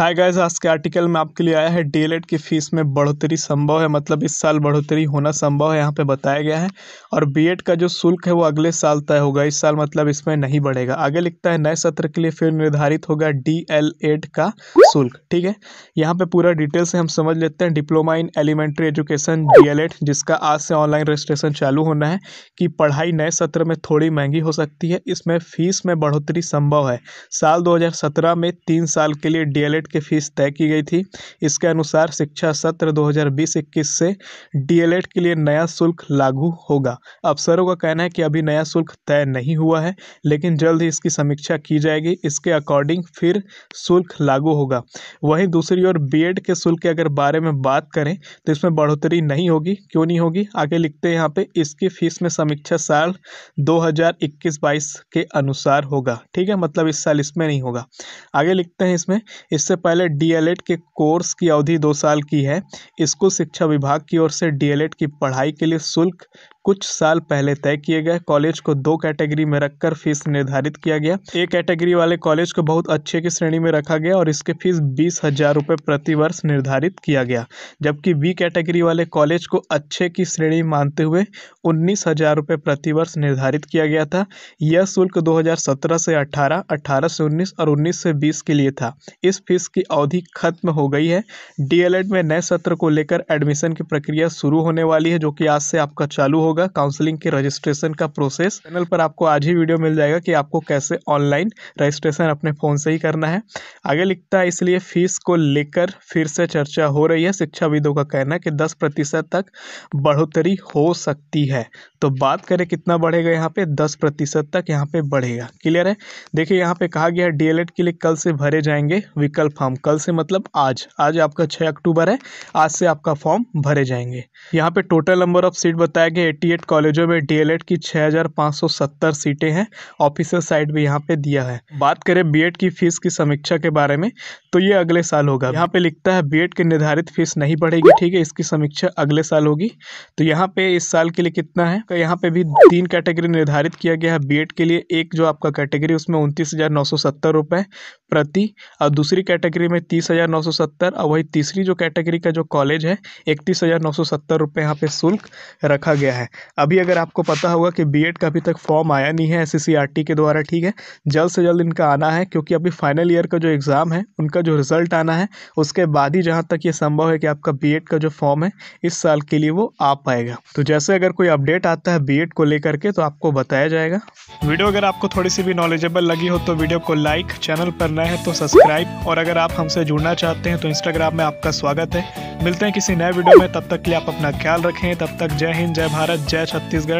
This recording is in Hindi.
हाय गाइस आज के आर्टिकल में आपके लिए आया है डीएलएड की फ़ीस में बढ़ोतरी संभव है मतलब इस साल बढ़ोतरी होना संभव है यहाँ पे बताया गया है और बीएड का जो शुल्क है वो अगले साल तय होगा इस साल मतलब इसमें नहीं बढ़ेगा आगे लिखता है नए सत्र के लिए फिर निर्धारित होगा डीएलएड का शुल्क ठीक है यहाँ पे पूरा डिटेल से हम समझ लेते हैं diploma in elementary education D जिसका आज से ऑनलाइन रजिस्ट्रेशन चालू होना है कि पढ़ाई नए सत्र में थोड़ी महंगी हो सकती है इसमें फ़ीस में बढ़ोतरी संभव है साल दो में तीन साल के लिए डी की फ़ीस तय की गई थी इसके अनुसार शिक्षा सत्र 2020-21 से डीएलएड के लिए नया शुल्क लागू होगा अफसरों का कहना है कि अभी नया शुल्क तय नहीं हुआ है लेकिन जल्द ही इसकी समीक्षा की जाएगी इसके अकॉर्डिंग फिर शुल्क लागू होगा वहीं दूसरी ओर बी के शुल्क के अगर बारे में बात करें तो इसमें बढ़ोतरी नहीं होगी क्यों नहीं होगी आगे लिखते हैं यहाँ पे इसकी फीस में समीक्षा साल 2021-22 के अनुसार होगा ठीक है मतलब इस साल इसमें नहीं होगा आगे लिखते हैं इसमें इस सबसे पहले डीएलएड के कोर्स की अवधि दो साल की है इसको शिक्षा विभाग की ओर से डीएलएड की पढ़ाई के लिए शुल्क कुछ साल पहले तय किए गए कॉलेज को दो कैटेगरी में रखकर फीस निर्धारित किया गया ए कैटेगरी वाले कॉलेज को बहुत अच्छे की श्रेणी में रखा गया और इसके फीस बीस हजार रुपये प्रतिवर्ष निर्धारित किया गया जबकि बी कैटेगरी वाले कॉलेज को अच्छे की श्रेणी मानते हुए उन्नीस हजार रुपये प्रतिवर्ष निर्धारित किया गया था यह शुल्क दो से अठारह अठारह से उन्नीस और उन्नीस से बीस के लिए था इस फीस की अवधि खत्म हो गई है डीएलएड में नए सत्र को लेकर एडमिशन की प्रक्रिया शुरू होने वाली है जो कि आज से आपका चालू हो होगा काउंसलिंग के रजिस्ट्रेशन का प्रोसेस चैनल पर आपको आज ही वीडियो मिल जाएगा कि आपको कैसे ऑनलाइन रजिस्ट्रेशन अपने फ़ोन से ही करना है आगे लिखता है इसलिए फीस को लेकर फिर से चर्चा हो रही है शिक्षाविदों का कहना है कि दस प्रतिशत तक बढ़ोतरी हो सकती है तो बात करें कितना बढ़ेगा यहाँ पे दस प्रतिशत तक यहाँ पे बढ़ेगा क्लियर है देखिए यहाँ पे कहा गया है डी के लिए कल से भरे जाएंगे विकल्प फॉर्म कल से मतलब आज आज आपका छः अक्टूबर है आज से आपका फॉर्म भरे जाएंगे यहाँ पे टोटल नंबर ऑफ सीट बताया गया एट कॉलेजों में डीएलएड की 6,570 सीटें हैं ऑफिसर साइड भी यहाँ पे दिया है बात करें बीएड की फीस की समीक्षा के बारे में तो ये अगले साल होगा यहाँ पे लिखता है बीएड की निर्धारित फीस नहीं बढ़ेगी ठीक है इसकी समीक्षा अगले साल होगी तो यहाँ पे इस साल के लिए कितना है तो यहाँ पे भी तीन कैटेगरी निर्धारित किया गया है बीएड के लिए एक जो आपका कैटेगरी उसमें उनतीस रुपए प्रति और दूसरी कैटेगरी में तीस हज़ार नौ सौ सत्तर और वही तीसरी जो कैटेगरी का जो कॉलेज है इकतीस हज़ार नौ सौ सत्तर रुपये यहाँ पे शुल्क रखा गया है अभी अगर आपको पता होगा कि बीएड का अभी तक फॉर्म आया नहीं है एस के द्वारा ठीक है जल्द से जल्द इनका आना है क्योंकि अभी फाइनल ईयर का जो एग्ज़ाम है उनका का जो रिज़ल्ट आना है उसके बाद ही जहाँ तक ये संभव है कि आपका बी का जो फॉर्म है इस साल के लिए वो आ पाएगा तो जैसे अगर कोई अपडेट आता है बी को लेकर के तो आपको बताया जाएगा वीडियो अगर आपको थोड़ी सी भी नॉलेजेबल लगी हो तो वीडियो को लाइक चैनल पर नए हैं तो सब्सक्राइब और अगर आप हमसे जुड़ना चाहते हैं तो इंस्टाग्राम में आपका स्वागत है मिलते हैं किसी नए वीडियो में तब तक के लिए आप अपना ख्याल रखें तब तक जय हिंद जय भारत जय छत्तीसगढ़